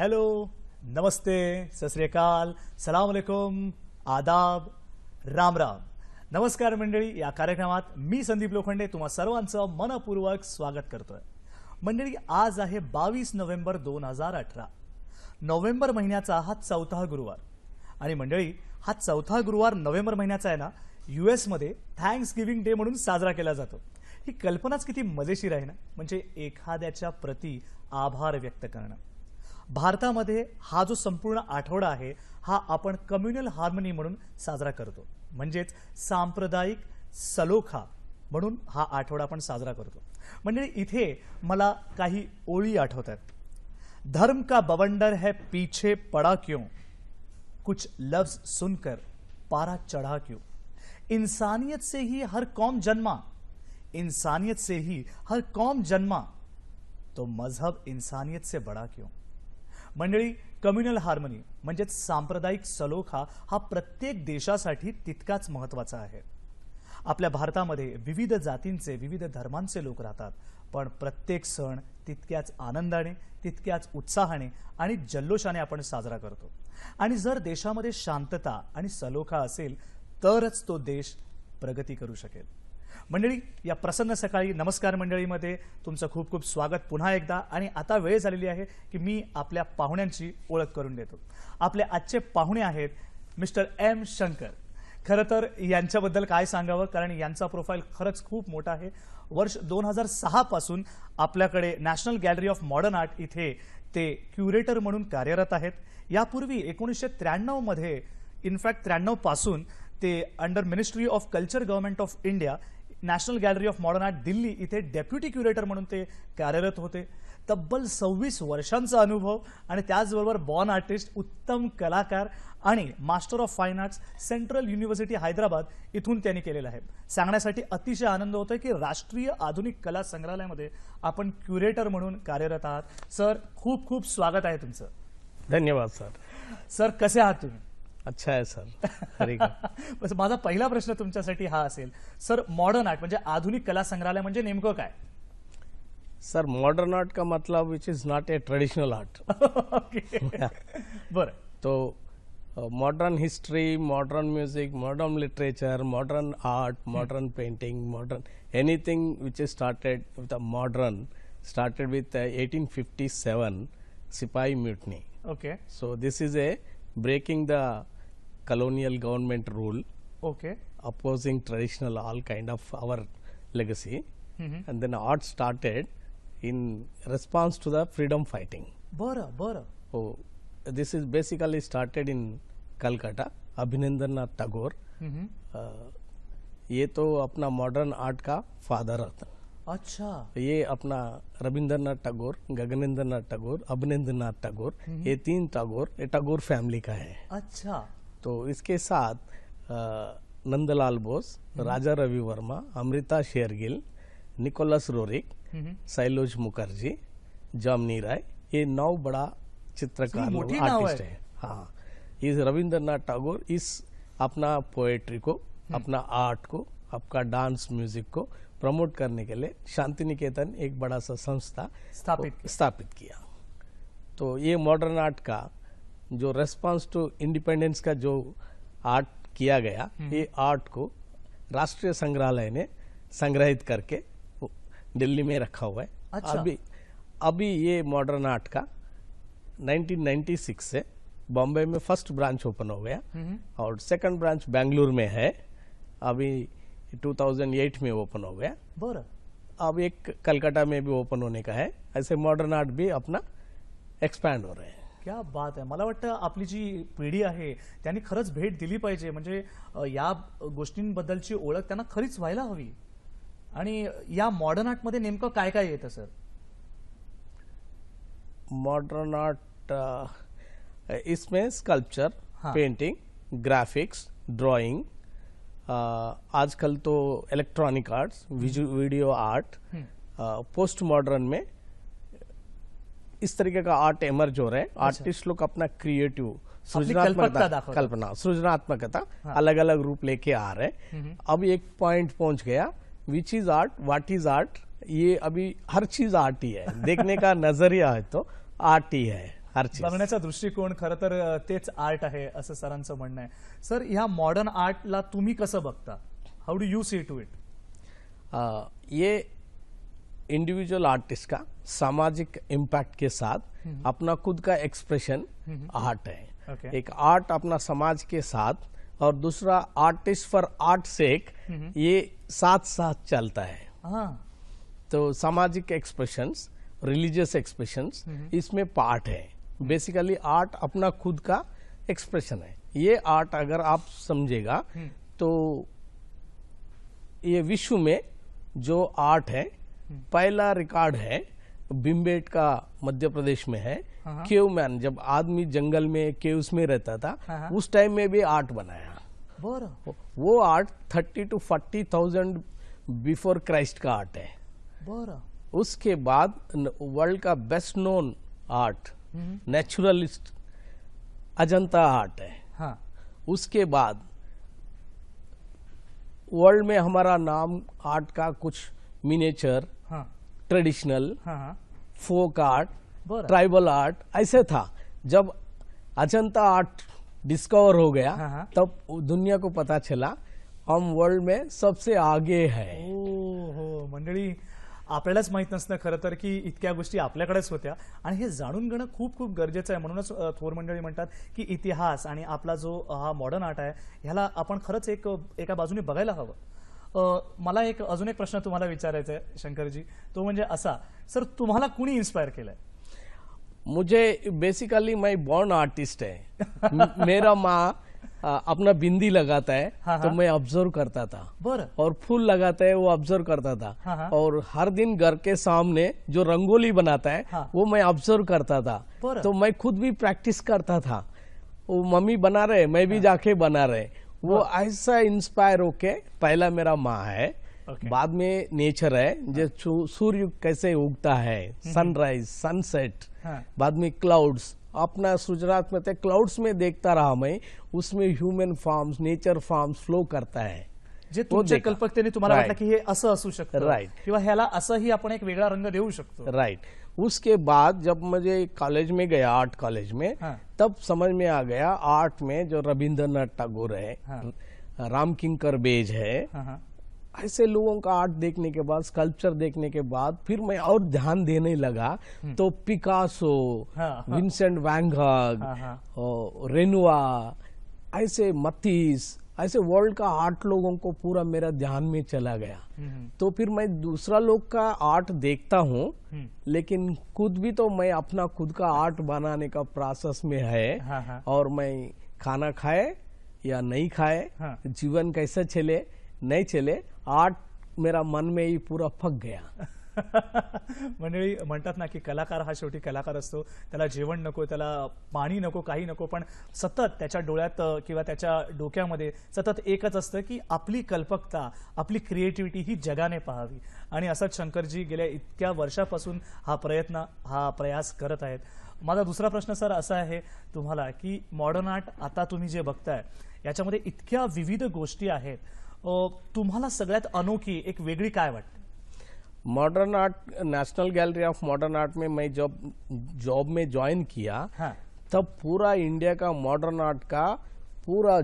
Hello नमस्ते सलाम सलामकुम आदाब राम राम नमस्कार मंडळी या कार्यक्रमात मी संदीप लोखंडे तुम्हा सर्वांचं मनपूर्वक स्वागत करतोय मंडळी आज आहे बावीस नोव्हेंबर दोन हजार अठरा नोव्हेंबर महिन्याचा हा चौथा गुरुवार आणि मंडळी हा चौथा गुरुवार नोव्हेंबर महिन्याचा आहे ना यू एसमध्ये थँक्स गिव्हिंग डे म्हणून साजरा केला जातो ही कल्पनाच किती मजेशीर आहे ना म्हणजे एखाद्याच्या प्रती आभार व्यक्त करणं में हा जो संपूर्ण आठवडा है हा आप कम्युनल हार्मनी मन साजरा करो सांप्रदायिक सलोखा मनु हा आठवडा साजरा करो म्हणजे इथे मला काही ओळी आठवत आहेत धर्म का बवंडर है पीछे पड़ा क्यों कुछ लफ्ज सुनकर पारा चढ़ा क्यों इंसानियत से ही हर कौम जन्मा इंसानियत से ही हर कौम जन्मा तो मजहब इंसानियत से बड़ा क्यों मंडळी कम्युनल हार्मनी म्हणजेच सांप्रदायिक सलोखा हा प्रत्येक देशासाठी तितकाच महत्त्वाचा आहे आपल्या भारतामध्ये विविध जातींचे विविध धर्मांचे लोक राहतात पण प्रत्येक सण तितक्याच आनंदाने तितक्याच उत्साहाने आणि जल्लोषाने आपण साजरा करतो आणि जर देशामध्ये शांतता आणि सलोखा असेल तरच तो देश प्रगती करू शकेल मंडळी या प्रसन्न सकाळी नमस्कार मंडळीमध्ये तुमचं खूप खूप स्वागत पुन्हा एकदा आणि आता वेळ झालेली आहे की मी आपल्या पाहुण्यांची ओळख करून देतो आपले आजचे पाहुणे आहेत मिस्टर एम शंकर खरं तर यांच्याबद्दल काय सांगावं कारण यांचा प्रोफाईल खरंच खूप मोठा आहे वर्ष दोन हजार सहापासून आपल्याकडे National Gallery of Modern Art इथे ते क्युरेटर म्हणून कार्यरत आहेत यापूर्वी एकोणीसशे त्र्याण्णवमध्ये इनफॅक्ट त्र्याण्णवपासून ते under Ministry of Culture Government of India National Gallery of Modern Art Delhi इथे डेप्युटी क्युरेटर म्हणून ते कार्यरत होते तब्बल सव्वीस वर्षांचा अनुभव आणि त्याचबरोबर बॉर्न आर्टिस्ट उत्तम कलाकार आणि Master of Fine Arts Central University Hyderabad इथून त्यांनी केलेलं आहे सांगण्यासाठी अतिशय आनंद होतोय की राष्ट्रीय आधुनिक कला संग्रहालयामध्ये आपण क्युरेटर म्हणून कार्यरत आहात सर खूप खूप स्वागत आहे तुमचं धन्यवाद सर सर कसे आहात तुम्ही अच्छा आहे सर बस माझा पहिला प्रश्न तुमच्यासाठी हा असेल सर मॉडर्न आर्ट म्हणजे आधुनिक कला संग्रहालय म्हणजे नेमकं काय सर मॉडर्न आर्ट का मतलब which is not a traditional art बर तो modern history modern music modern literature modern art modern painting modern anything which is started with a modern started with fifty seven sipahi mutiny okay so this is a breaking the colonial government rule okay opposing traditional all kind of our legacy mm -hmm. and then art started in response to the freedom fighting bora bora oh this is basically started in calcutta abhinandannath tagore mm -hmm. uh, ये तो अपना modern art का father था अच्छा ये अपना रविंद्रनाथ टैगोर गगनेन्द्र नाथ टैगोर अभिनेन्द्र नाथ टैगोर ये तीन टैगोर ये टैगोर फैमिली का है अच्छा तो इसके साथ नंदलाल बोस हम्म। राजा रवि वर्मा अमृता शेरगिल निकोलस रोरिक शैलोज हम्म। मुखर्जी जामनी राय ये नौ बड़ा चित्रकार आर्टिस्ट है हाँ इस रविंद्रनाथ टैगोर इस अपना पोएट्री को हम्म। अपना आर्ट को आपका डांस म्यूजिक को प्रमोट करने के लिए शांति निकेतन एक बड़ा सा संस्था स्थापित स्थापित किया तो ये मॉडर्न आर्ट का जो रेस्पॉन्स टू इंडिपेंडेंस का जो आर्ट किया गया हम्म। ये आर्ट को राष्ट्रीय संग्रहालय ने संग्रहित करके दिल्ली में रखा हुआ है अच्छा। अभी अभी ये मॉडर्न आर्ट का 1996 से बॉम्बे में फर्स्ट ब्रांच ओपन हो गया हम्म। और सेकंड ब्रांच बेंगलुरु में है अभी 2008 में ओपन हो गया बोरा अब एक कलकत्ता में भी ओपन होने का है ऐसे मॉडर्न आर्ट भी अपना एक्सपैंड हो रहे हैं क्या बात आहे मला वाटतं आपली जी पिढी आहे त्यांनी खरंच भेट दिली पाहिजे म्हणजे या गोष्टींबद्दलची ओळख त्यांना खरीच व्हायला हवी आणि या मॉडर्न आर्टमध्ये नेमकं काय काय येतं सर मॉडर्न आर्ट इसमें स्कल्पचर पेंटिंग ग्राफिक्स ड्रॉइंग आजकल तो electronic arts video art post modern में इस तरीके का आर्ट एमर्ज हो रहा है आर्टिस्ट अच्छा। लोग अपना क्रिएटिव सृजनात्मकता कल्पना सृजनात्मकता हाँ। अलग अलग रूप लेके आ रहे अब एक पॉइंट पहुंच गया which is art what is art ये अभी हर चीज आर्ट ही है देखने का नजरिया है तो आर्ट ही है हर चीज बघण्याचा दृष्टिकोन खरं तेच आर्ट आहे असं सरांचं म्हणणं आहे सर ह्या मॉडर्न आर्टला तुम्ही कसं बघता how do you see to it ये इंडिविजुअल आर्टिस्ट का सामाजिक इम्पैक्ट के साथ हम्म। अपना खुद का एक्सप्रेशन हम्म, हम्म। आर्ट है okay. एक आर्ट अपना समाज के साथ और दूसरा आर्टिस्ट फॉर आर्ट सेक ये साथ साथ चलता है हाँ। तो सामाजिक एक्सप्रेशंस रिलीजियस एक्सप्रेशंस इसमें पार्ट है बेसिकली आर्ट अपना खुद का एक्सप्रेशन है ये आर्ट अगर आप समझेगा तो ये विश्व में जो आर्ट है पहला रिकॉर्ड है बिम्बेट का मध्य प्रदेश में है हाँ, हाँ। केव मैन जब आदमी जंगल में केव्स में रहता था हाँ, उस टाइम में भी आर्ट बनाया वो art thirty two forty thousand before Christ का आर्ट है उसके बाद वर्ल्ड का बेस्ट नोन आर्ट हम्म हम्म। नेचुरलिस्ट अजंता आर्ट है हाँ। उसके बाद वर्ल्ड में हमारा नाम आर्ट का कुछ miniature traditional folk art tribal art ऐसे था जब अजंता आर्ट डिस्कवर हो गया तब दुनिया को पता चला हम वर्ल्ड में सबसे आगे है हो मंडळी आपल्यालाच माहीत नसतं खरं तर की इतक्या गोष्टी आपल्याकडेच होत्या आणि हे जाणून घेणं खूप खूप गरजेचं आहे म्हणूनच थोर मंडळी म्हणतात की इतिहास आणि आपला जो हा मॉडर्न आर्ट आहे ह्याला आपण खरंच एक एका बाजूने बघायला हवं मला एक अजून एक प्रश्न तुम्हाला विचारायचा आहे शंकरजी तो म्हणजे असा सर तुम्हाला कुणी इन्स्पायर केलाय मुझे बेसिकली मैं बॉर्न आर्टिस्ट है मेरा माँ अपना बिंदी लगाता है हाँ तो हाँ। मैं ऑब्जर्व करता था बर और फूल लगाता है वो ऑब्जर्व करता था हाँ, हाँ और हर दिन घर के सामने जो रंगोली बनाता है हाँ वो मैं ऑब्जर्व करता था तो मैं खुद भी प्रैक्टिस करता था वो मम्मी बना रहे मैं भी हाँ जाके बना रहे वो हाँ। ऐसा इंस्पायर होके पहला मेरा माँ है Okay. बाद में नेचर है जो हाँ। सूर्य कैसे उगता है सनराइज सनसेट हाँ. बाद में क्लाउड्स अपना में थे क्लाउड्स में देखता रहा मैं उसमें human forms nature forms flow करता है जे तुमचे कल्पकतेने तुम्हाला वाटलं की हे असं असू शकतं राईट किंवा ह्याला असंही आपण एक वेगळा रंग देऊ शकतो राईट उसके बाद जब मुझे कॉलेज में गया आर्ट कॉलेज में हाँ। तब समझ में आ गया आर्ट में जो नाथ टागोर है हाँ। राम किंकर बेज है हाँ, हाँ। ऐसे लोगों का आर्ट देखने के बाद स्कल्पचर देखने के बाद फिर मैं और ध्यान देने लगा हम्म। तो पिकासो हाँ, हाँ, विंसेंट वैंग हाँ, हाँ, रेनुआ ऐसे मतीस ऐसे वर्ल्ड का आर्ट लोगों को पूरा मेरा ध्यान में चला गया हम्म, हम्म। तो फिर मैं दूसरा लोग का आर्ट देखता हूँ हम्म। लेकिन खुद भी तो मैं अपना खुद का आर्ट बनाने का प्रोसेस में है हाँ हाँ। और मैं खाना खाए या नहीं खाए हाँ। जीवन कैसा चले नहीं चले आर्ट मेरा मन में ही पूरा फक गया मंडळी म्हणतात ना की कलाकार हा शेवटी कलाकार असतो त्याला जेवण नको त्याला पाणी नको काही नको पण सतत त्याच्या डोळ्यात किंवा त्याच्या डोक्यामध्ये सतत एकच असतं की आपली कल्पकता आपली क्रिएटिव्हिटी ही जगाने पाहावी आणि असंच शंकरजी गेल्या इतक्या वर्षापासून हा प्रयत्न हा प्रयास करत आहेत माझा दुसरा प्रश्न सर असा आहे तुम्हाला की मॉडर्न आर्ट आता तुम्ही जे बघताय याच्यामध्ये इतक्या विविध गोष्टी आहेत तुम्हाला सगळ्यात अनोखी एक वेगळी काय वाटते modern art National Gallery of Modern Art में मैं जब जॉब में ज्वाइन किया हाँ. तब पूरा इंडिया का मॉडर्न आर्ट का पूरा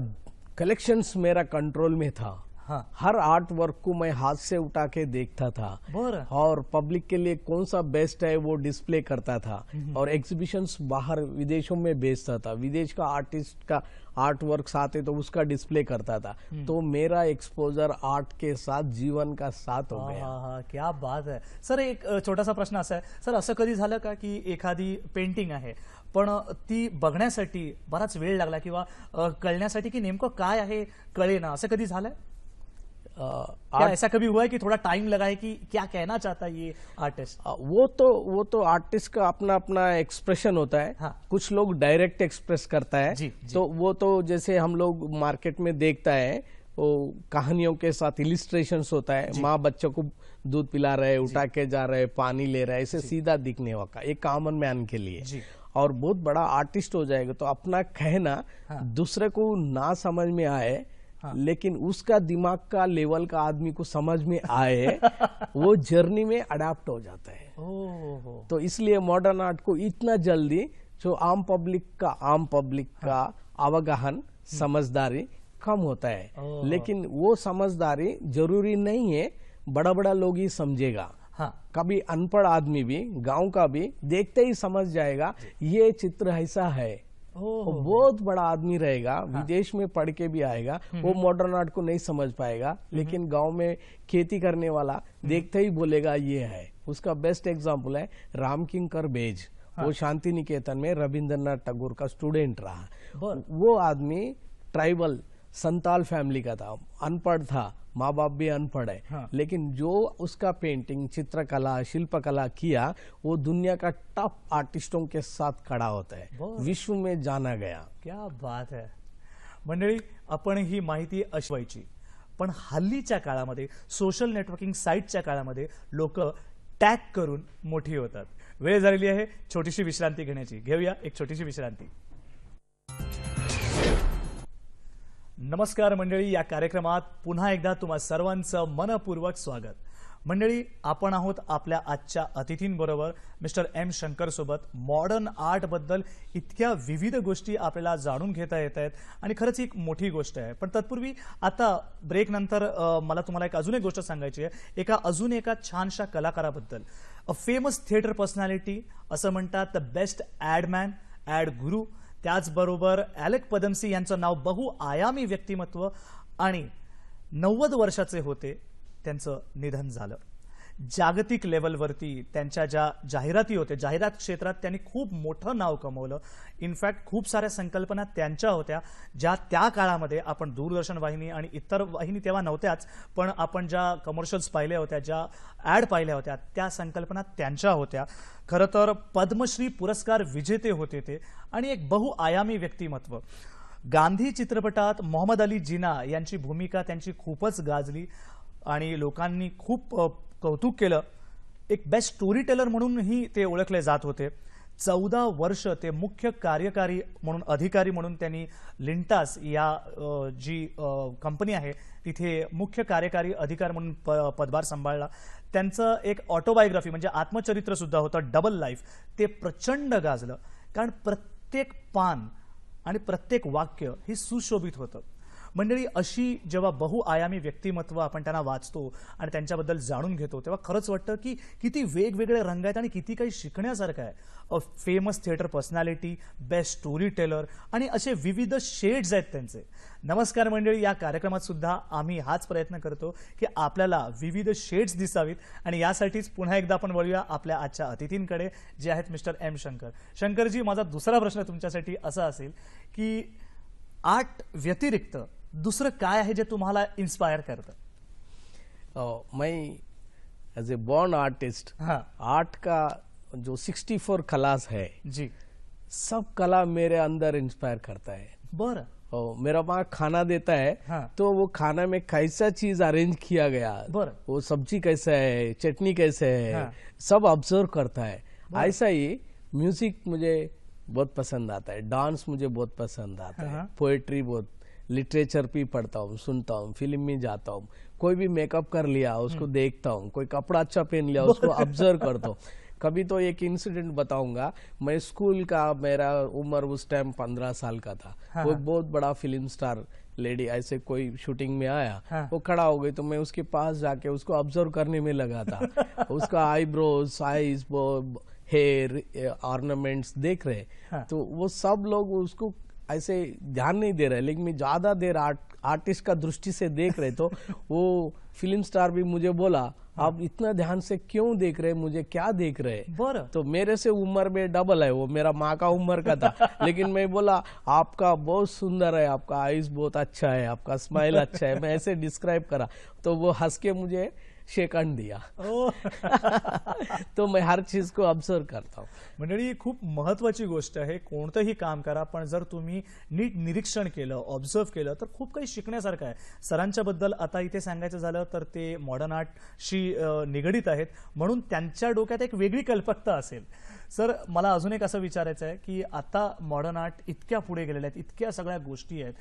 कलेक्शंस मेरा कंट्रोल में था हाँ। हर आर्ट वर्क को मैं हाथ से उठा के देखता था और पब्लिक के लिए कौन सा बेस्ट है वो डिस्प्ले करता था हम्म। और एग्जीबिशंस बाहर विदेशों में बेचता था विदेश का आर्टिस्ट का आर्ट वर्क आते तो उसका डिस्प्ले करता था हम्म। तो मेरा एक्सपोजर आर्ट के साथ जीवन का साथ हो गया क्या बात है सर एक छोटा सा प्रश्न है सर अस कभी का कि एखादी पेंटिंग है पण ती बघण्यासाठी बराच वेळ लागला किंवा कळण्यासाठी की नेमकं काय आहे कळेना असं कधी क्या ऐसा कभी हुआ है कि थोड़ा टाइम लगा है कि क्या कहना चाहता है ये आर्टिस्ट वो तो वो तो आर्टिस्ट का अपना अपना एक्सप्रेशन होता है हाँ। कुछ लोग डायरेक्ट एक्सप्रेस करता है जी, जी. तो वो तो जैसे हम लोग मार्केट में देखता है वो कहानियों के साथ इलिस्ट्रेशन होता है माँ बच्चों को दूध पिला रहे उठा के जा रहे पानी ले रहे ऐसे सीधा दिखने का एक कॉमन मैन के लिए और बहुत बड़ा आर्टिस्ट हो जाएगा तो अपना कहना हाँ। दूसरे को ना समझ में आए हाँ। लेकिन उसका दिमाग का लेवल का आदमी को समझ में आए वो जर्नी में अडाप्ट हो जाता है तो इसलिए मॉडर्न आर्ट को इतना जल्दी जो आम पब्लिक का आम पब्लिक का अवगहन हाँ। हम्म। समझदारी कम होता है लेकिन वो समझदारी जरूरी नहीं है बड़ा बड़ा लोग ही समझेगा हाँ। कभी अनपढ़ आदमी भी गांव का भी देखते ही समझ जाएगा ये चित्र ऐसा है वो बहुत बड़ा आदमी रहेगा हाँ। विदेश में पढ़ के भी आएगा हम्म। वो मॉडर्न आर्ट को नहीं समझ पाएगा हम्म। लेकिन गांव में खेती करने वाला हम्म। देखते ही बोलेगा ये है उसका बेस्ट एग्जाम्पल है रामकिंकर बेज हाँ। वो शांति निकेतन में रविंद्रनाथ टैगोर का स्टूडेंट रहा वो आदमी ट्राइबल संताल फैमिली का था अनपढ़ था माँ बाप भी अनपढ़ है हाँ। लेकिन जो उसका पेंटिंग चित्रकला शिल्पकला किया वो दुनिया का टॉप आर्टिस्टों के साथ खड़ा होता है विश्व में जाना गया क्या बात है मंडली अपन ही महती अशवायची पाली हल्लीच्या काळामध्ये सोशल नेटवर्किंग साईटच्या काळामध्ये लोक टॅग करून मोठी होतात वेळ झालेली आहे छोटीशी विश्रांती घेण्याची घेऊया एक छोटीशी नमस्कार मंडळी या कार्यक्रमात पुन्हा एकदा तुम्हा सर्वांचं मनपूर्वक स्वागत मंडळी आपण आहोत आपल्या आजच्या अतिथींबरोबर मिस्टर एम शंकरसोबत मॉडर्न आर्टबद्दल इतक्या विविध गोष्टी आपल्याला जाणून घेता येत आहेत आणि खरंच एक मोठी गोष्ट आहे पण तत्पूर्वी आता ब्रेकनंतर मला तुम्हाला एक अजून एक गोष्ट सांगायची आहे एका अजून एका छानशा कलाकाराबद्दल अ फेमस थिएटर पर्सनॅलिटी असं म्हणतात द बेस्ट ॲडमॅन ॲड गुरु त्याचबरोबर ॲलेक पदमसी यांचं नाव बहुआयामी व्यक्तिमत्व आणि नव्वद वर्षाचे होते त्यांचं निधन झालं जागतिक लेवलवरती त्यांच्या ज्या जाहिराती होत्या जाहिरात क्षेत्रात त्यांनी खूप मोठं नाव कमवलं इनफॅक्ट खूप साऱ्या संकल्पना त्यांच्या होत्या ज्या त्या काळामध्ये आपण दूरदर्शन वाहिनी आणि इतर वाहिनी तेव्हा नव्हत्याच पण आपण ज्या कमर्शियल्स पाहिल्या होत्या ज्या ॲड पाहिल्या होत्या त्या संकल्पना त्यांच्या होत्या खरं तर पद्मश्री पुरस्कार विजेते होते ते आणि एक बहुआयामी व्यक्तिमत्व गांधी चित्रपटात मोहम्मद अली जिना यांची भूमिका त्यांची खूपच गाजली आणि लोकांनी खूप कौतुक केलं एक बेस्ट स्टोरी टेलर म्हणूनही ते ओळखले जात होते चौदा वर्ष ते मुख्य कार्यकारी म्हणून अधिकारी म्हणून त्यांनी लिंटास या जी कंपनी आहे तिथे मुख्य कार्यकारी अधिकारी म्हणून प पदभार सांभाळला त्यांचं एक ऑटोबायोग्राफी म्हणजे आत्मचरित्रसुद्धा होतं डबल लाईफ ते प्रचंड गाजलं कारण प्रत्येक पान आणि प्रत्येक वाक्य हे सुशोभित होतं मंडळी अशी जेव्हा बहुआयामी व्यक्तिमत्व आपण त्यांना वाचतो आणि त्यांच्याबद्दल जाणून घेतो तेव्हा खरंच वाटतं की किती वेगवेगळे रंग आहेत आणि किती काही शिकण्यासारखं आहे a famous theatre personality best story teller आणि असे विविध शेड्स आहेत त्यांचे नमस्कार मंडळी या कार्यक्रमात सुद्धा आम्ही हाच प्रयत्न करतो की आपल्याला विविध शेड्स दिसावीत आणि यासाठीच पुन्हा एकदा आपण वळूया आपल्या आजच्या अतिथींकडे जे आहेत मिस्टर एम शंकर शंकरजी माझा दुसरा प्रश्न तुमच्यासाठी असा असेल की आठ व्यतिरिक्त दुसर काय है जे तुम्हारा इन्स्पायर करते मैं as a born artist art का जो 64 कलास है जी सब कला मेरे अंदर इंस्पायर करता है बर और मेरा माँ खाना देता है हाँ. तो वो खाना में कैसा चीज अरेंज किया गया बर वो सब्जी कैसा है चटनी कैसे है हाँ. सब ऑब्जर्व करता है ऐसा ही म्यूजिक मुझे बहुत पसंद आता है डांस मुझे बहुत पसंद आता हाँ. है पोएट्री बहुत लिटरेचर भी पढ़ता हूँ सुनता हूँ फिल्म में जाता हूँ कोई भी मेकअप कर लिया उसको हम्म। देखता हूँ कोई कपड़ा अच्छा पहन लिया उसको ऑब्जर्व करता हूँ कभी तो एक इंसिडेंट बताऊंगा मैं स्कूल का मेरा उम्र उस टाइम पंद्रह साल का था हाँ। वो हाँ। बहुत बड़ा फिल्म स्टार लेडी ऐसे कोई शूटिंग में आया हाँ। वो खड़ा हो गई तो मैं उसके पास जाके उसको ऑब्जर्व करने में लगा था उसका आईब्रो साइज हेयर ऑर्नामेंट्स देख रहे हाँ। तो वो सब लोग उसको ऐसे ध्यान नहीं दे रहे लेकिन मैं ज़्यादा देर आर्ट आर्टिस्ट का दृष्टि से देख रहे तो वो फिल्म स्टार भी मुझे बोला आप हाँ। इतना ध्यान से क्यों देख रहे मुझे क्या देख रहे तो मेरे से उम्र में डबल है वो मेरा माँ का उम्र का था लेकिन मैं बोला आपका बहुत सुंदर है आपका आइस बहुत अच्छा है आपका स्माइल अच्छा है मैं ऐसे डिस्क्राइब करा तो वो हंस के मुझे शेकन दिया तो मैं हर चीज को ऑब्जर्व करता हूँ मंडळी खूप महत्वाची गोष्ट आहे कोणतंही काम करा पण जर तुम्ही नीट निरीक्षण केलं ऑब्झर्व केलं तर खूप काही शिकण्यासारखं आहे सरांच्या बद्दल आता इथे सांगायचं झालं तर ते मॉडर्न आर्टशी निगडीत आहेत म्हणून त्यांच्या डोक्यात एक वेगळी कल्पकता असेल सर मला अजून एक असं विचारायचं आहे की आता मॉडर्न आर्ट इतक्या पुढे गेलेल्या आहेत इतक्या सगळ्या गोष्टी आहेत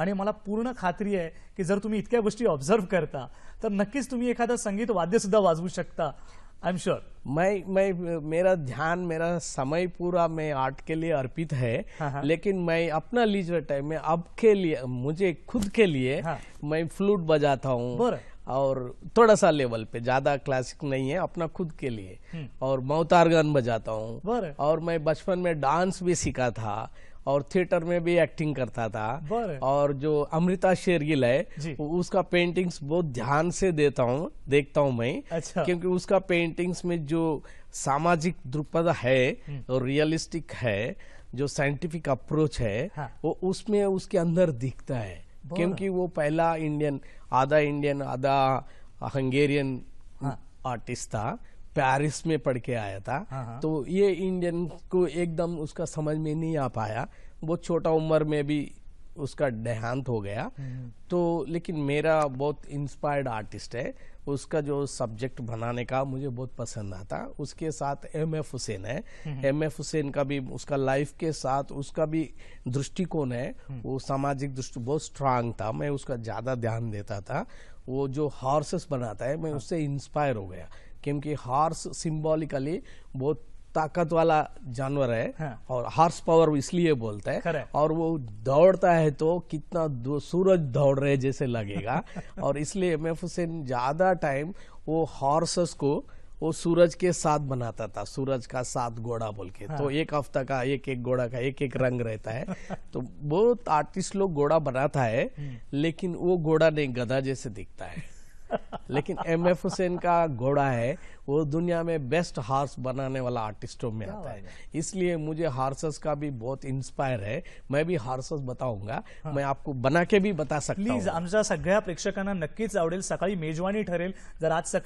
आणि मला पूर्ण खात्री आहे की जर तुम्ही इतक्या गोष्टी ऑब्झर्व करता तर नक्कीच तुम्ही एखादं संगीत वाद्यसुद्धा वाजवू शकता आय एम शुअर मैं मैं मेरा ध्यान मेरा समय पूरा मैं आर्ट के लिए अर्पित है लेकिन मैं अपना लीजर टाइम मैं अब के लिए मुझे खुद के लिए मैं फ्लूट बजाता हूँ और थोड़ा सा लेवल पे ज्यादा क्लासिक नहीं है अपना खुद के लिए हम्म। और मौतार गान बजाता हूँ और मैं बचपन में डांस भी सीखा था और थिएटर में भी एक्टिंग करता था और जो अमृता शेरगिल है उसका पेंटिंग्स बहुत ध्यान से देता हूँ देखता हूँ मैं अच्छा। क्योंकि उसका पेंटिंग्स में जो सामाजिक द्रुपद है हम्म। और रियलिस्टिक है जो साइंटिफिक अप्रोच है हाँ। वो उसमें उसके अंदर दिखता है क्योंकि वो पहला इंडियन आधा इंडियन आधा हंगेरियन हाँ। आर्टिस्ट था पेरिस में पढ़ के आया था हाँ, हाँ। तो ये इंडियन को एकदम उसका समझ में नहीं आ पाया बहुत छोटा उम्र में भी उसका देहांत हो गया हम्म। तो लेकिन मेरा बहुत इंस्पायर्ड आर्टिस्ट है उसका जो सब्जेक्ट बनाने का मुझे बहुत पसंद आता उसके साथ एम एफ हुसैन है एम एफ हुसैन का भी उसका लाइफ के साथ उसका भी दृष्टिकोण है हम्म। वो सामाजिक दृष्टि बहुत स्ट्रांग था मैं उसका ज़्यादा ध्यान देता था वो जो हॉर्सेस बनाता है मैं हाँ। उससे इंस्पायर हो गया क्योंकि हॉर्स सिम्बॉलिकली बहुत ताकत वाला जानवर है हाँ। और हार्स पावर इसलिए बोलते हैं और वो दौड़ता है तो कितना सूरज दौड़ रहे जैसे लगेगा और इसलिए एम एफ हुसैन ज्यादा टाइम वो हॉर्सेस को वो सूरज के साथ बनाता था सूरज का साथ घोड़ा बोल के तो हाँ। तो एक हफ्ता का एक एक घोड़ा का एक एक रंग रहता है तो बहुत आर्टिस्ट लोग घोड़ा बनाता है हम्म। लेकिन वो घोड़ा नहीं गधा जैसे दिखता है लेकिन एम एफ हुसैन का घोड़ा है वो दुनिया में बेस्ट हार्स बनाने वाला आर्टिस्टों में आता है इसलिए मुझे हार्सेस का भी बहुत इंस्पायर है मैं भी हार्सेस बताऊंगा हाँ। मैं आपको बना के भी बता सकता प्लीज आम सग्या प्रेक्षक नक्की आवडेल सका मेजवानी ठरेल जर आज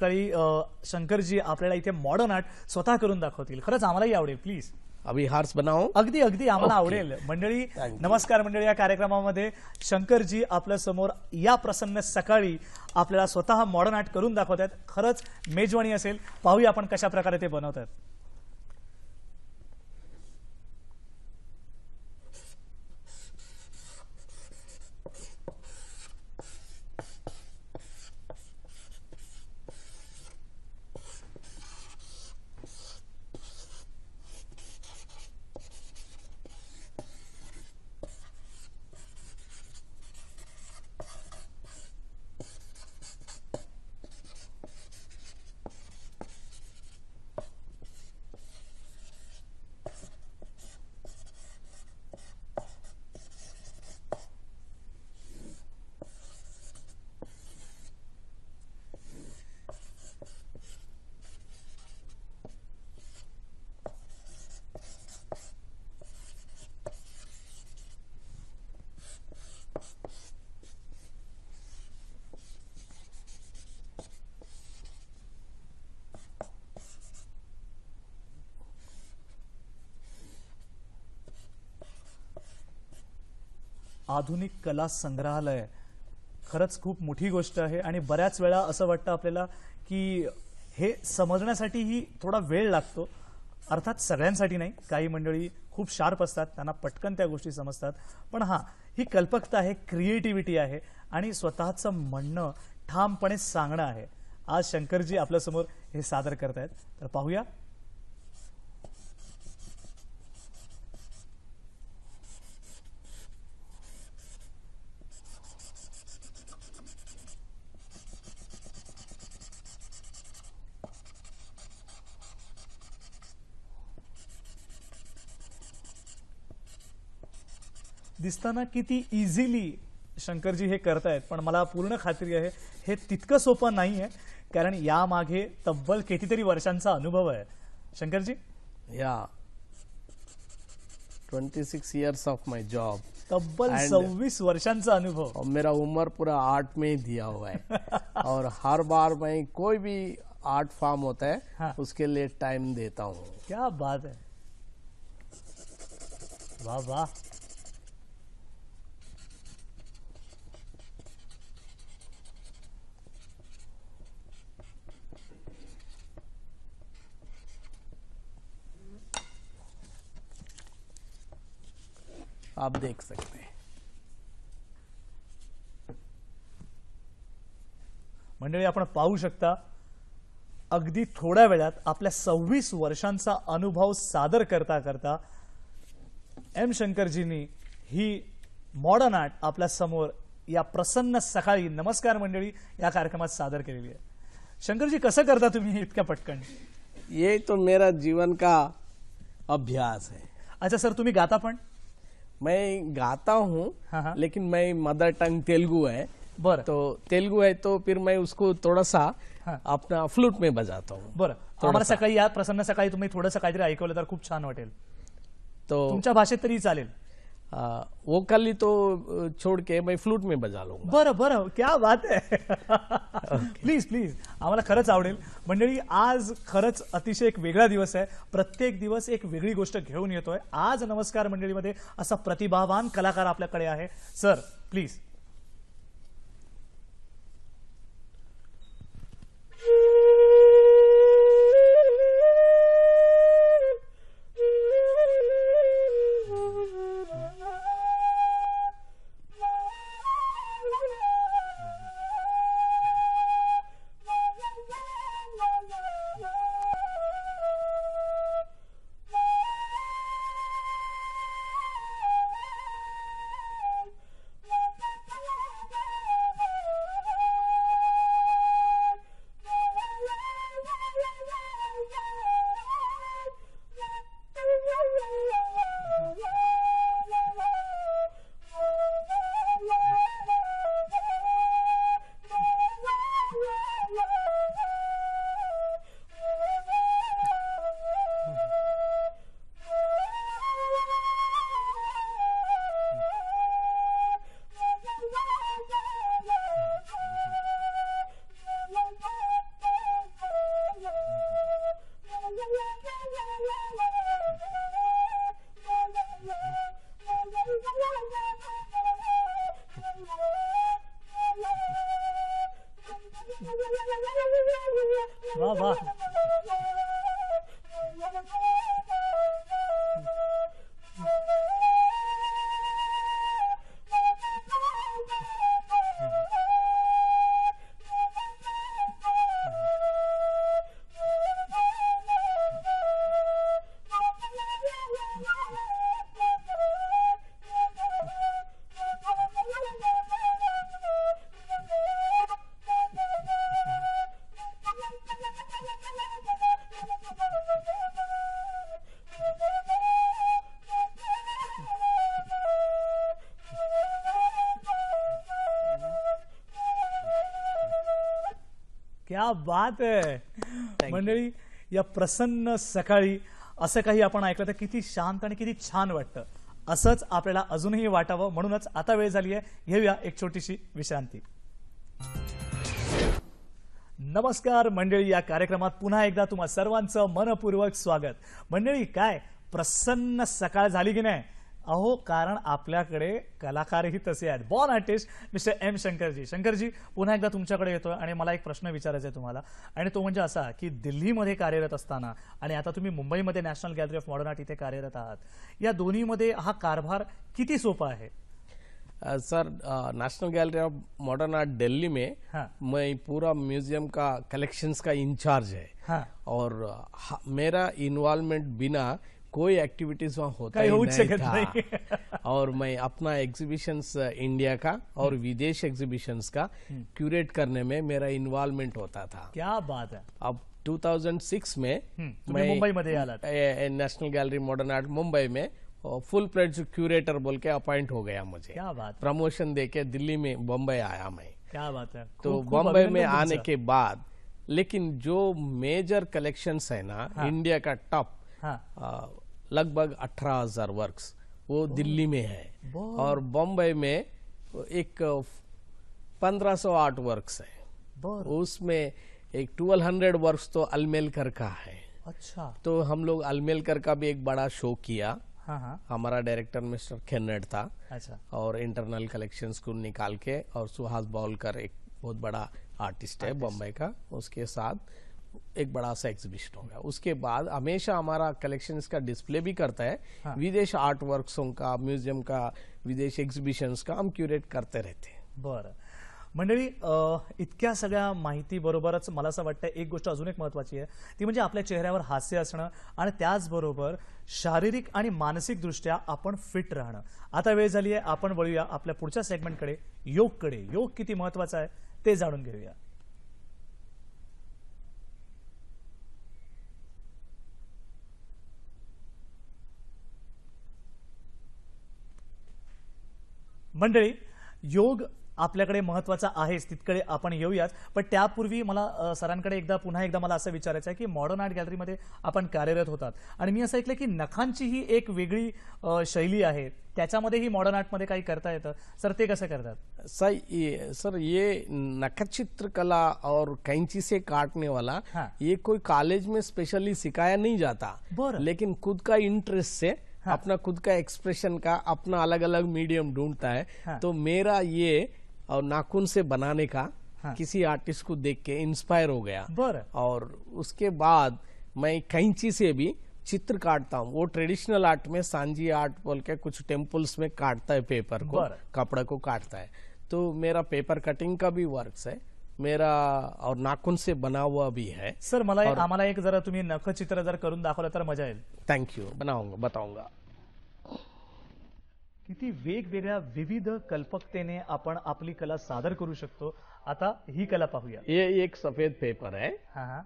शंकर जी अपने इतने मॉडर्न आर्ट स्वतः कर दाखिल खरच आम आवडेल प्लीज आम्ही हार्स बनाव अगदी अगदी आम्हाला आवडेल मंडळी नमस्कार मंडळी या कार्यक्रमामध्ये शंकरजी आपल्या समोर या प्रसन्न सकाळी आपल्याला स्वतः मॉडर्न आर्ट करून दाखवतात खरंच मेजवानी असेल पाहूया आपण कशा प्रकारे ते बनवतात आधुनिक कला संग्रहालय खरंच खूप मोठी गोष्ट आहे आणि बऱ्याच वेळा असं वाटतं आपल्याला की हे समजण्यासाठीही थोडा वेळ लागतो अर्थात सगळ्यांसाठी नाही काही मंडळी खूप शार्प असतात त्यांना पटकन त्या गोष्टी समजतात पण हां ही कल्पकता आहे क्रिएटिव्हिटी आहे आणि स्वतःचं म्हणणं ठामपणे सांगणं आहे आज शंकरजी आपल्यासमोर हे सादर करतायत तर पाहूया असताना किती इझिली शंकरजी हे करतायत पण मला पूर्ण खात्री आहे हे तितकं सोपं नाही आहे कारण यामागे तब्बल कितीतरी वर्षांचा अनुभव आहे शंकरजी या twenty six years of my job तब्बल सव्वीस वर्षांचा अनुभव और मेरा उम्र पूरा आर्ट में ही दिया हुआ है और हर बार मैं कोई भी आर्ट फॉर्म होता है हाँ। उसके लिए टाइम देता हूँ क्या बात है वाह वाह आप देख सकते हैं मंडळी आपण पाहू शकता अगदी थोड्या वेळात आपल्या सव्वीस वर्षांचा अनुभव सादर करता करता एम शंकरजींनी ही मॉडर्न आर्ट आपल्या समोर या प्रसन्न सकाळी नमस्कार मंडळी या कार्यक्रमात सादर केलेली आहे शंकरजी कसं करता तुम्ही इतक्या पटकन ये तो मेरा जीवन का अभ्यास है अच्छा सर तुम्ही गाता पण मैं गाता हूँ लेकिन मैं मदर टंग तेलुगु है बर तो तेलुगु है तो फिर मैं उसको थोड़ा सा अपना फ्लूट में बजाता हूँ बर हमारा सकाळी या प्रसन्न सकाळी तुम्ही थोडंसं काहीतरी ऐकवलं तर खूप छान वाटेल तो तुमच्या भाषेत तरी चालेल आ, तो छोड़ के मैं फ्लूट में बजा लूंगा बरं बरं क्या बात आहे प्लीज प्लीज आम्हाला खरंच आवडेल मंडळी आज खरंच अतिशय एक वेगळा दिवस आहे प्रत्येक दिवस एक वेगळी गोष्ट घेऊन येतोय आज नमस्कार मंडळीमध्ये असा प्रतिभावान कलाकार आपल्याकडे आहे सर प्लीज क्या बात आहे मंडळी या प्रसन्न सकाळी असं काही आपण ऐकलं तर किती शांत आणि किती छान वाटतं असंच आपल्याला अजूनही वाटावं म्हणूनच आता वेळ झाली आहे घेऊया एक छोटीशी विश्रांती नमस्कार मंडळी या कार्यक्रमात पुन्हा एकदा तुम्हा सर्वांचं मनपूर्वक स्वागत मंडळी काय प्रसन्न सकाळ झाली की नाही अहो कारण आपल्याकडे कलाकारही तसे आहेत born artist mister M Shankarji Shankarji पुन्हा एकदा तुमच्याकडे येतोय आणि मला एक प्रश्न विचारायचा आहे तुम्हाला आणि तो म्हणजे असा की दिल्लीमध्ये कार्यरत असताना आणि आता तुम्ही मुंबईमध्ये National Gallery of Modern Art इथे कार्यरत आहात या दोन्हीमध्ये हा कारभार किती सोपा आहे sir National Gallery of Modern Art Delhi में हां मैं पूरा म्युझियम का कलेक्शंस का इंचार्ज है और मेरा इन्वॉल्वमेंट बिना कोई एक्टिविटीज वहाँ होता ही नहीं था नहीं। और मैं अपना एग्जीबिशंस इंडिया uh, का और हम्म। विदेश एग्जीबिशंस का क्यूरेट हम्म। करने में मेरा इन्वॉल्वमेंट होता था क्या बात है अब 2006 में हम्म, मैं मुंबई में National Gallery Modern Art Mumbai में फुल प्लेज क्यूरेटर बोल के अपॉइंट हो गया मुझे क्या बात प्रमोशन दे के दिल्ली में बम्बई आया मैं क्या बात है तो बम्बई में आने के बाद लेकिन जो मेजर कलेक्शंस है ना हाँ। इंडिया का टॉप हाँ। लगभग अठारह हजार वर्क्स वो दिल्ली में है और बॉम्बे में एक पंद्रह सौ आठ वर्क्स है उसमें एक ट्वेल्व हंड्रेड वर्क्स तो अलमेलकर का है अच्छा तो हम लोग अलमेलकर का भी एक बड़ा शो किया हाँ हाँ। हमारा डायरेक्टर मिस्टर खेन्नेड था अच्छा और इंटरनल कलेक्शंस को निकाल के और सुहास बाउलकर एक बहुत बड़ा आर्टिस्ट है बॉम्बे का उसके साथ एक बड़ा सा एग्जीबिशन होगा उसके बाद हमेशा हमारा कलेक्शन इसका डिस्प्ले भी करता है हाँ। विदेश आर्ट वर्क्सों का म्युझियम का विदेश एक्झिबिशन्स का हम क्युरेट करते हैं बर मंडळी इतक्या सगळ्या माहिती बरोबरच मला असं वाटतं एक गोष्ट अजून एक महत्वाची आहे ती म्हणजे आपल्या चेहऱ्यावर हास्य असणं आणि त्याचबरोबर शारीरिक आणि दृष्ट्या आपण फिट राहणं आता वेळ झाली आहे आपण वळूया आपल्या पुढच्या सेगमेंटकडे योगकडे योग किती महत्वाचा आहे ते जाणून घेऊया मंडळी योग आपल्याकडे महत्वाचा आहेच तितकडे आपण येऊयात पण त्यापूर्वी मला सरांकडे एकदा पुन्हा एकदा मला असं विचारायचं आहे की मॉडर्न आर्ट गॅलरीमध्ये आपण कार्यरत होतात आणि मी असं ऐकलं की नखांची ही एक वेगळी शैली आहे त्याच्यामध्ये ही मॉडर्न आर्टमध्ये काही करता येतं सर ते कसं करतात सर सर ये नखचित्रकला और कैंची से काटने वाला ये कोई कॉलेज में स्पेशली सिखाया नाही जाता लेकिन खुद का इंटरेस्ट से हाँ. अपना खुद का एक्सप्रेशन का अपना अलग अलग मीडियम ढूंढता है हाँ. तो मेरा ये और नाखून से बनाने का हाँ. किसी आर्टिस्ट को देख के इंस्पायर हो गया और उसके बाद मैं कैंची से भी चित्र काटता हूँ वो ट्रेडिशनल आर्ट में सांझी आर्ट बोल के कुछ टेम्पल्स में काटता है पेपर को कपड़ा को काटता है तो मेरा पेपर कटिंग का भी वर्क है मेरा और नाखून से बना हुआ भी है सर मला एक जरा नख चित्र जर कर दाखला तर मजा थैंक यू बनाऊंगा बताऊंगा किती वेगवेगळ्या विविध कल्पकतेने आपण आपली कला सादर करू शकतो आता ही कला पाहूया ये एक सफेद पेपर है हाँ।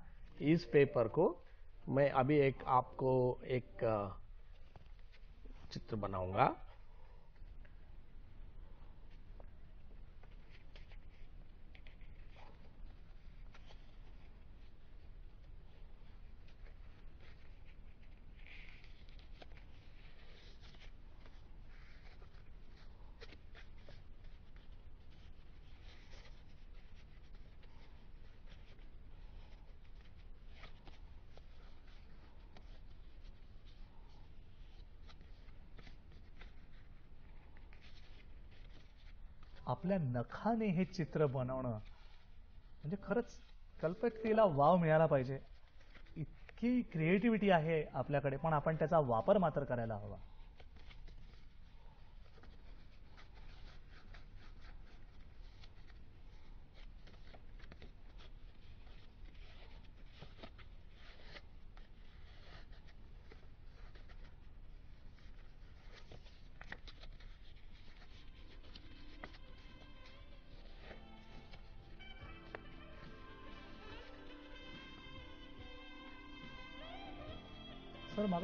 इस पेपर को मैं अभी एक आपको एक चित्र बनाऊंगा आपल्या नखाने हे चित्र बनवणं म्हणजे खरंच कल्पकतेला वाव मिळाला पाहिजे इतकी क्रिएटिव्हिटी आहे आपल्याकडे पण आपण त्याचा वापर मात्र करायला हवा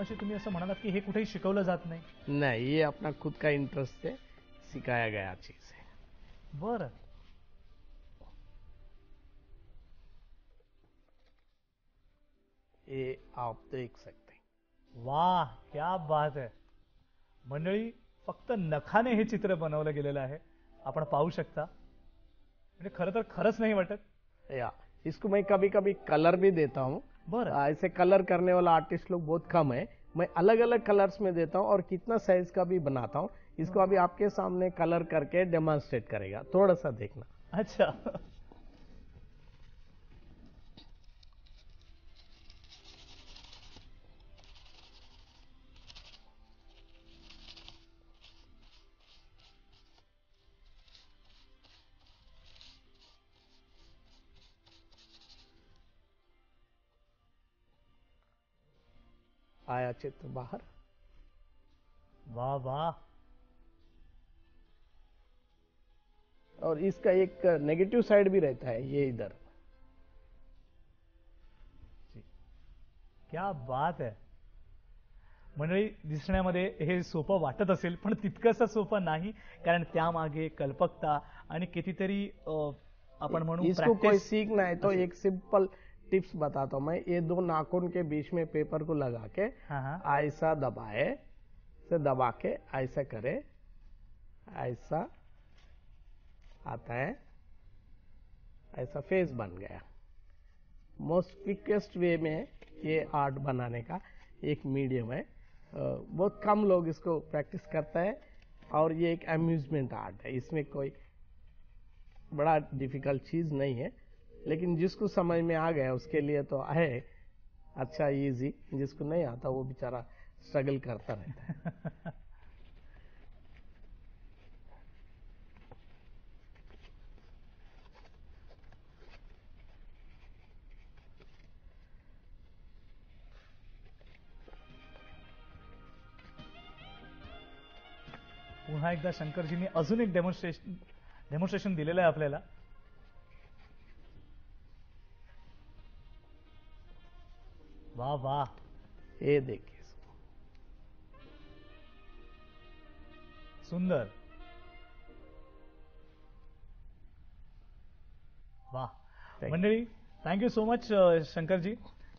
मगाशी तुम्ही असं म्हणालात की हे कुठेही शिकवलं जात नाही नहीं ये खुद का इंटरेस्ट से सिखाया गया चीज है बरं ये आप देख तो सकते हैं क्या बात आहे मंडळी फक्त नखाने हे चित्र बनवलं गेलेलं आहे आपण पाहू शकता म्हणजे खरं तर खरंच नाही वाटत या इसको मैं कभी कभी कलर भी देता हूं बर ऐसे हाँ, कलर करने वाला आर्टिस्ट लोग बहुत कम है मैं अलग अलग कलर्स में देता हूँ और कितना साइज का भी बनाता हूँ इसको हाँ। अभी आपके सामने कलर करके डेमोन्स्ट्रेट करेगा थोड़ा सा देखना अच्छा आया तो बाहर वाह वाह और इसका एक नेगेटिव साइड भी रहता है ये इधर क्या बात है मंडळी दिसण्यामध्ये हे सोपं वाटत असेल पण तितकंसं सोपं नाही कारण त्यामागे कल्पकता आणि कितीतरी आपण म्हणू सीख नाही तो एक सिंपल टिप्स बताता हूँ मैं ये दो नाखून के बीच में पेपर को लगा के ऐसा हाँ, हाँ। दबाए से दबा के ऐसा करे ऐसा आता है ऐसा फेस बन गया मोस्ट क्विकेस्ट वे में ये आर्ट बनाने का एक मीडियम है बहुत कम लोग इसको प्रैक्टिस करता है और ये एक अम्यूजमेंट आर्ट है इसमें कोई बड़ा डिफिकल्ट चीज़ नहीं है लेकिन जिसको समझ में आ गया उसके लिए तो है अच्छा इजी जिसको नहीं आता वो बेचारा स्ट्रगल करता रहता है शंकर एकदा ने अजून एक डेमॉन्स्ट्रेशन डेमॉन्स्ट्रेशन दिलेलं आहे आपल्याला वाह वाह ये देखिए सुंदर वा मंडळी थँक्यू सो मच शंकरजी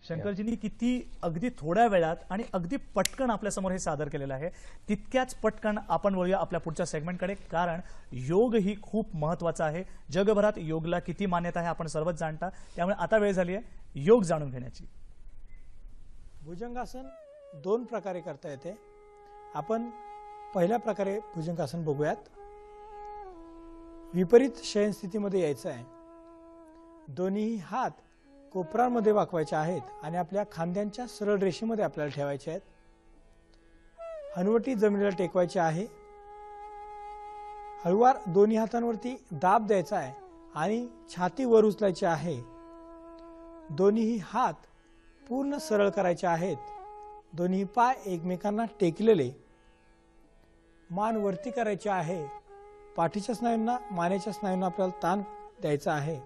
शंकरजींनी किती अगदी थोड्या वेळात आणि अगदी पटकन आपल्यासमोर हे सादर केलेलं आहे तितक्याच पटकन आपण वळूया आपल्या पुढच्या सेगमेंटकडे कारण योग ही खूप महत्वाचा आहे जगभरात योगला किती मान्यता आहे आपण सर्वच जाणता त्यामुळे आता वेळ झाली आहे योग जाणून घेण्याची भुजंगासन दोन प्रकारे करता येते आपण पहिल्या प्रकारे भुजंगासन बघूयात विपरीत शयनस्थितीमध्ये यायचं आहे दोन्ही हात कोपरांमध्ये वाकवायचे आहेत आणि आपल्या खांद्यांच्या सरळ रेषेमध्ये आपल्याला ठेवायचे आहेत हनवटी जमिनीला टेकवायची आहे हळुवार दोन्ही हातांवरती दाब द्यायचा आहे आणि छाती वर उचलायची आहे दोन्ही हात पूर्ण सरळ करायचे आहेत दोन्ही पाय एकमेकांना टेकलेले मान वरती करायचे आहे पाठीच्या स्नायूंना मानेच्या स्नायूंना आपल्याला ताण द्यायचा आहे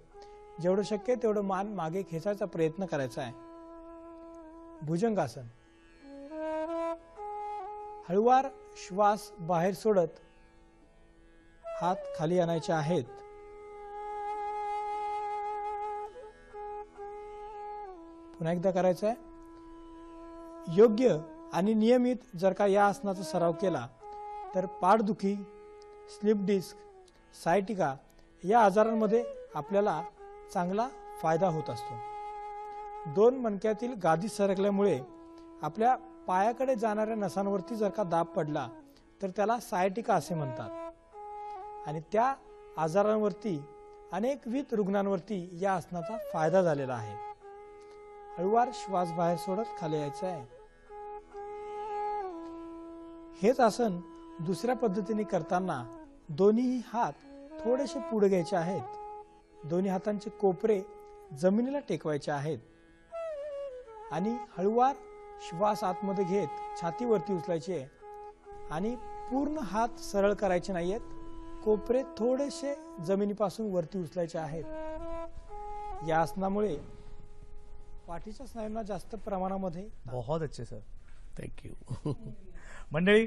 जेवढं शक्य तेवढं मान मागे खेचायचा प्रयत्न करायचा आहे भुजंगासन हळुवार श्वास बाहेर सोडत हात खाली आणायचे आहेत पुन्हा एकदा करायचं आहे योग्य आणि नियमित जर का या आसनाचा सराव केला तर पाठदुखी स्लिप डिस्क सायटिका या आजारांमध्ये आपल्याला चांगला फायदा होत असतो दोन मणक्यातील गादी सरकल्यामुळे आपल्या पायाकडे जाणाऱ्या नसांवरती जर का दाब पडला तर त्याला सायटिका असे म्हणतात आणि त्या आजारांवरती अनेकविध रुग्णांवरती या आसनाचा फायदा झालेला आहे हळूवार श्वास बाहेर सोडत खाली यायचे आहे हेच आसन दुसऱ्या पद्धतीने करताना दोन्ही हात थोडेसे पुढे घ्यायचे आहेत दोन्ही हातांचे कोपरे जमिनीला टेकवायचे आहेत आणि हळूवार श्वास आतमध्ये घेत छातीवरती उचलायचे आणि पूर्ण हात सरळ करायचे नाहीयेत कोपरे थोडेसे जमिनीपासून वरती उचलायचे आहेत या आसनामुळे पाठीच्या स्नायूंना जास्त प्रमाणामध्ये बहुत अच्छे सर थँक्यू मंडळी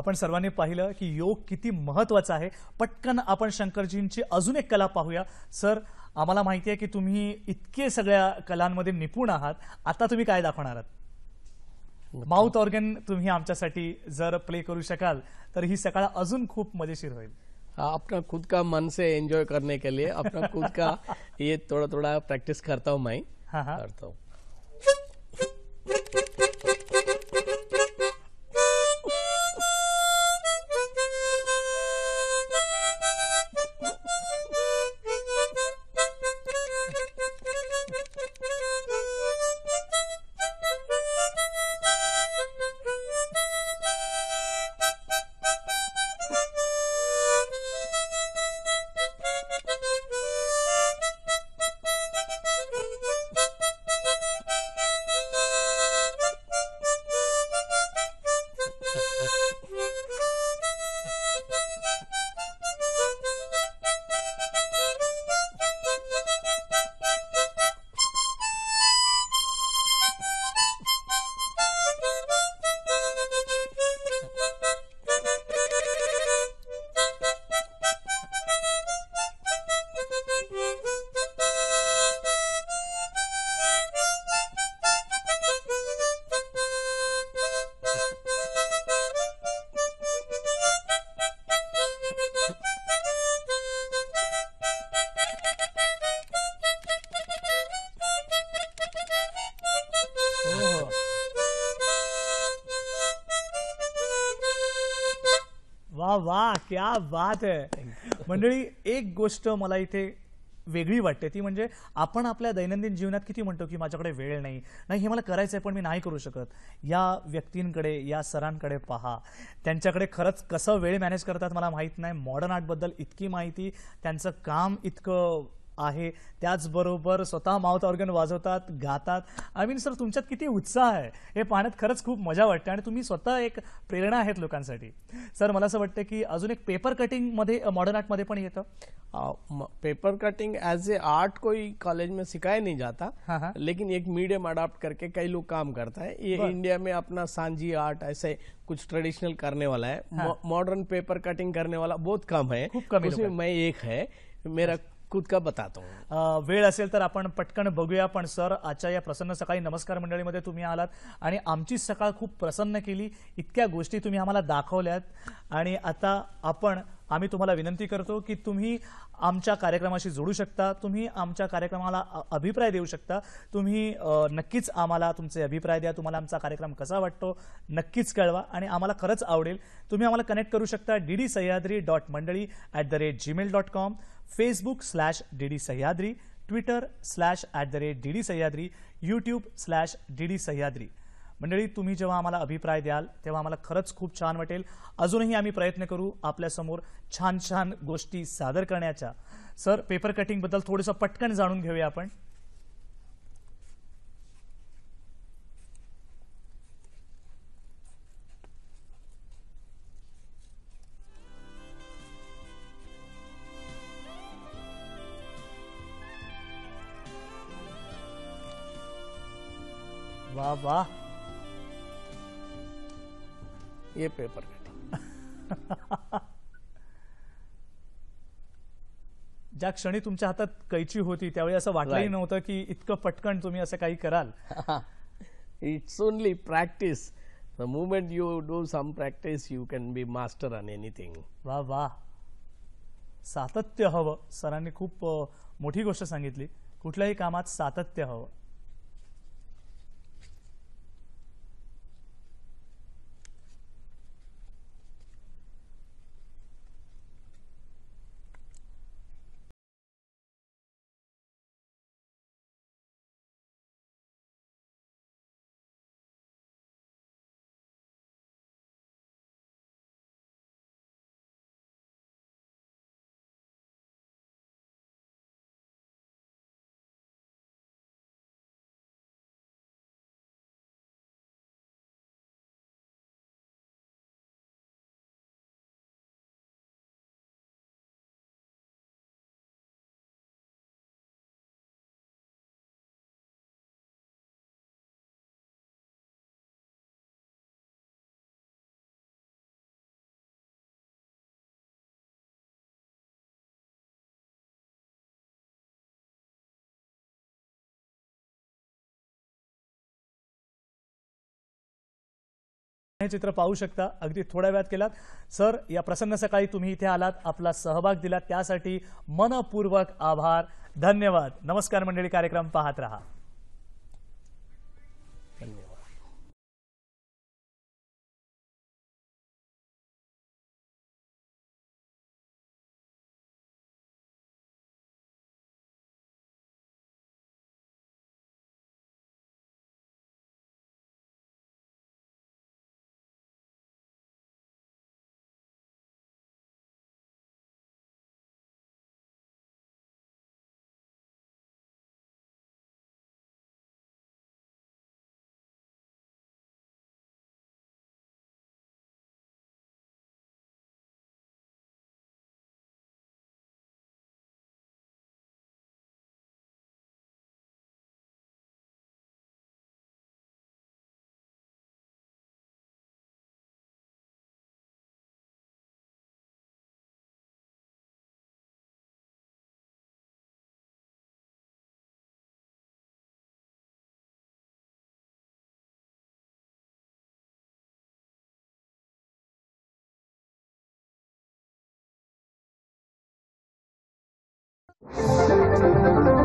आपण सर्वांनी पाहिलं की योग किती महत्वाचा आहे पटकन आपण शंकरजींची अजून एक कला पाहूया सर आम्हाला माहिती आहे की तुम्ही इतके सगळ्या कलांमध्ये निपुण आहात आता तुम्ही काय दाखवणार आहात माउथ ऑर्गन तुम्ही आमच्यासाठी जर प्ले करू शकाल तर ही सकाळ अजून खूप मजेशीर होईल अपना खुद का मन से एन्जॉय करने के लिए अपना खुद का ये थोड़ा थोड़ा प्रॅक्टिस करता हूं मैं करता हूं वा क्या बात आहे मंडळी एक गोष्ट मला इथे वेगळी वाटते ती म्हणजे आपण आपल्या दैनंदिन जीवनात किती म्हणतो की माझ्याकडे वेळ नाही नाही हे मला करायचं आहे पण मी नाही करू शकत या व्यक्तींकडे या सरांकडे पहा त्यांच्याकडे खरंच कसं वेळ मॅनेज करतात मला माहीत नाही मॉडर्न आर्टबद्दल इतकी माहिती त्यांचं काम इतकं आहे त्याचबरोबर स्वतः माउथ ऑर्गन वाजवतात गातात आय मीन सर तुमच्यात किती उत्साह आहे हे पाहण्यात खरंच खूप मजा वाटते आणि तुम्ही स्वतः एक प्रेरणा आहेत लोकांसाठी सर मला असं वाटतं की अजून एक पेपर कटिंगमध्ये मॉडर्न आर्टमध्ये पण येतं paper cutting as a art कोई कॉलेज में सिखाया नहीं जाता हाँ, हाँ. लेकिन एक मीडियम अडॉप्ट करके कई लोग काम करता है ये इंडिया में अपना सांझी आर्ट ऐसे कुछ ट्रेडिशनल करने वाला है मॉडर्न पेपर कटिंग करने वाला बहुत कम है उसमें मैं एक है मेरा कुदका का बतातो वेळ असेल तर आपण पटकन बघूया पण सर आजच्या या प्रसन्न सकाळी नमस्कार मंडळीमध्ये तुम्ही आलात आणि आमची सकाळ खूप प्रसन्न केली इतक्या गोष्टी तुम्ही आम्हाला दाखवल्यात आणि आता आपण आम्ही तुम्हाला विनंती करतो की तुम्ही आमच्या कार्यक्रमाशी जोडू शकता तुम्ही आमच्या कार्यक्रमाला अभिप्राय देऊ शकता तुम्ही नक्कीच आम्हाला तुमचे अभिप्राय द्या तुम्हाला आमचा कार्यक्रम कसा वाटतो नक्कीच कळवा आणि आम्हाला खरंच आवडेल तुम्ही आम्हाला कनेक्ट करू शकता डी डी सह्याद्री डॉट मंडळी at the rate Gmail dot com Facebook slash D D Sahyadri Twitter slash at the rate D D Sahyadri YouTube slash D D Sahyadri मंडळी तुम्ही जेव्हा आम्हाला अभिप्राय द्याल तेव्हा आम्हाला खरंच खूप छान वाटेल अजूनही आम्ही प्रयत्न करू आपल्यासमोर छान छान गोष्टी सादर करण्याच्या सर पेपर कटिंगबद्दल थोडंसं पटकन जाणून घेऊया आपण वाह वाह ये पेपर कटिंग ज्या क्षणी तुमच्या हातात कैची होती त्यावेळी असं वाटलंही नव्हतं की इतकं पटकन तुम्ही असं काही कराल it's only practice the moment you do some practice you can be master on anything वा वा सातत्य हवं सरांनी खूप मोठी गोष्ट सांगितली कुठल्याही कामात सातत्य हवं हे चित्र पाहू शकता अगदी थोड्या वेळात केलात सर या प्रसन्न सकाळी तुम्ही इथे आलात आपला सहभाग दिला त्यासाठी मनपूर्वक आभार धन्यवाद नमस्कार मंडळी कार्यक्रम पाहत राहा thank